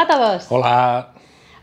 Hola a todos. Hola.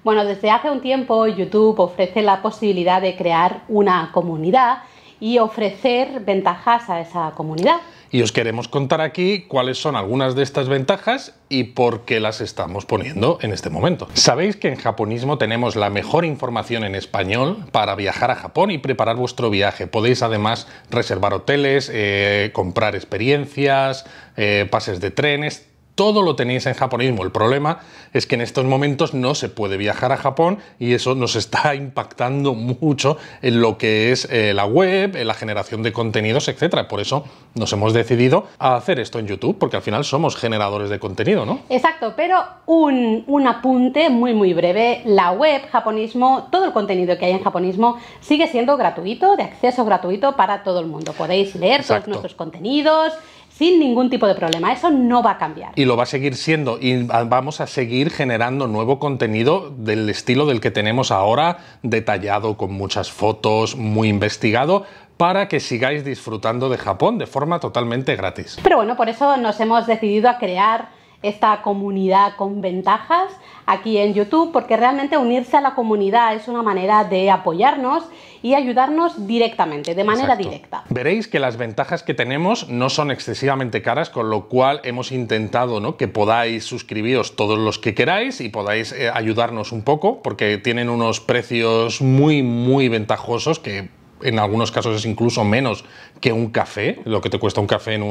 Bueno, desde hace un tiempo YouTube ofrece la posibilidad de crear una comunidad y ofrecer ventajas a esa comunidad. Y os queremos contar aquí cuáles son algunas de estas ventajas y por qué las estamos poniendo en este momento. Sabéis que en japonismo tenemos la mejor información en español para viajar a Japón y preparar vuestro viaje. Podéis además reservar hoteles, eh, comprar experiencias, eh, pases de trenes, todo lo tenéis en japonismo. El problema es que en estos momentos no se puede viajar a Japón y eso nos está impactando mucho en lo que es eh, la web, en la generación de contenidos, etc. Por eso nos hemos decidido a hacer esto en YouTube, porque al final somos generadores de contenido, ¿no? Exacto, pero un, apunte muy, muy breve. La web, japonismo, todo el contenido que hay en japonismo sigue siendo gratuito, de acceso gratuito para todo el mundo. Podéis leer todos nuestros contenidos sin ningún tipo de problema. Eso no va a cambiar. Y lo va a seguir siendo y vamos a seguir generando nuevo contenido del estilo del que tenemos ahora, detallado con muchas fotos, muy investigado, para que sigáis disfrutando de Japón de forma totalmente gratis. Pero bueno, por eso nos hemos decidido a crear esta comunidad con ventajas aquí en YouTube, porque realmente unirse a la comunidad es una manera de apoyarnos y ayudarnos directamente, de manera directa. Veréis que las ventajas que tenemos no son excesivamente caras, con lo cual hemos intentado ¿no? que podáis suscribiros todos los que queráis y podáis eh, ayudarnos un poco, porque tienen unos precios muy, muy ventajosos que en algunos casos es incluso menos que un café, lo que te cuesta un café en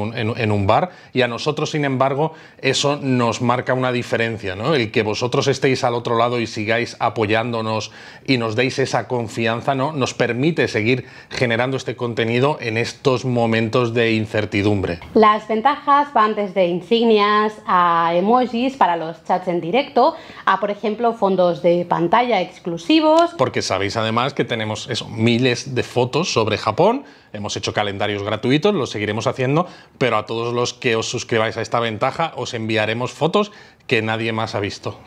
un, bar, y a nosotros, sin embargo, eso nos marca una diferencia, ¿no? El que vosotros estéis al otro lado y sigáis apoyándonos y nos deis esa confianza, ¿no? Nos permite seguir generando este contenido en estos momentos de incertidumbre. Las ventajas van desde insignias a emojis para los chats en directo, a por ejemplo fondos de pantalla exclusivos. Porque sabéis además que tenemos eso, miles de fotos sobre Japón Hemos hecho calendarios gratuitos, los seguiremos haciendo, pero a todos los que os suscribáis a esta ventaja os enviaremos fotos que nadie más ha visto.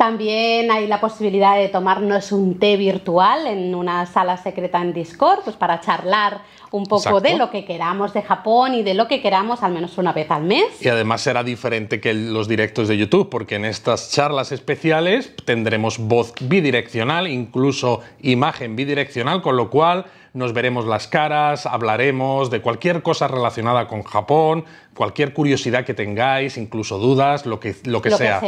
También hay la posibilidad de tomarnos un té virtual en una sala secreta en Discord, pues para charlar un poco de lo que queramos de Japón y de lo que queramos al menos una vez al mes. Y además será diferente que los directos de YouTube, porque en estas charlas especiales tendremos voz bidireccional, incluso imagen bidireccional, con lo cual nos veremos las caras, hablaremos de cualquier cosa relacionada con Japón, cualquier curiosidad que tengáis, incluso dudas, lo que, lo lo que sea.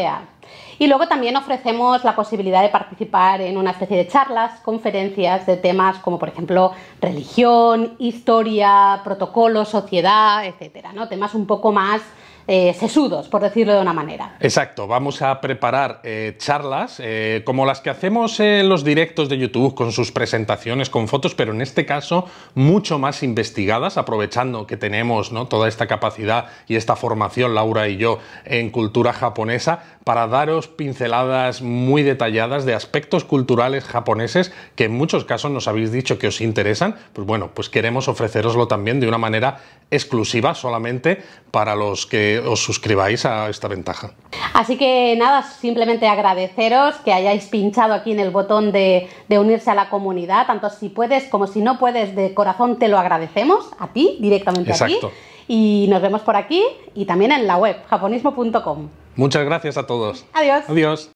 Y luego también ofrecemos la posibilidad de participar en una especie de charlas, conferencias de temas como por ejemplo religión, historia, protocolo, sociedad, etcétera, ¿no? Temas un poco más eh, sesudos, por decirlo de una manera. Exacto, vamos a preparar eh, charlas eh, como las que hacemos en los directos de YouTube con sus presentaciones, con fotos, pero en este caso mucho más investigadas, aprovechando que tenemos ¿no? toda esta capacidad y esta formación, Laura y yo, en cultura japonesa, para daros pinceladas muy detalladas de aspectos culturales japoneses que en muchos casos nos habéis dicho que os interesan. Pues bueno, pues queremos ofreceroslo también de una manera exclusiva solamente para los que os suscribáis a esta ventaja. Así que nada, simplemente agradeceros que hayáis pinchado aquí en el botón de, unirse a la comunidad, tanto si puedes como si no puedes, de corazón te lo agradecemos a ti, directamente Exacto. Y nos vemos por aquí y también en la web, japonismo.com. Muchas gracias a todos. Adiós. Adiós.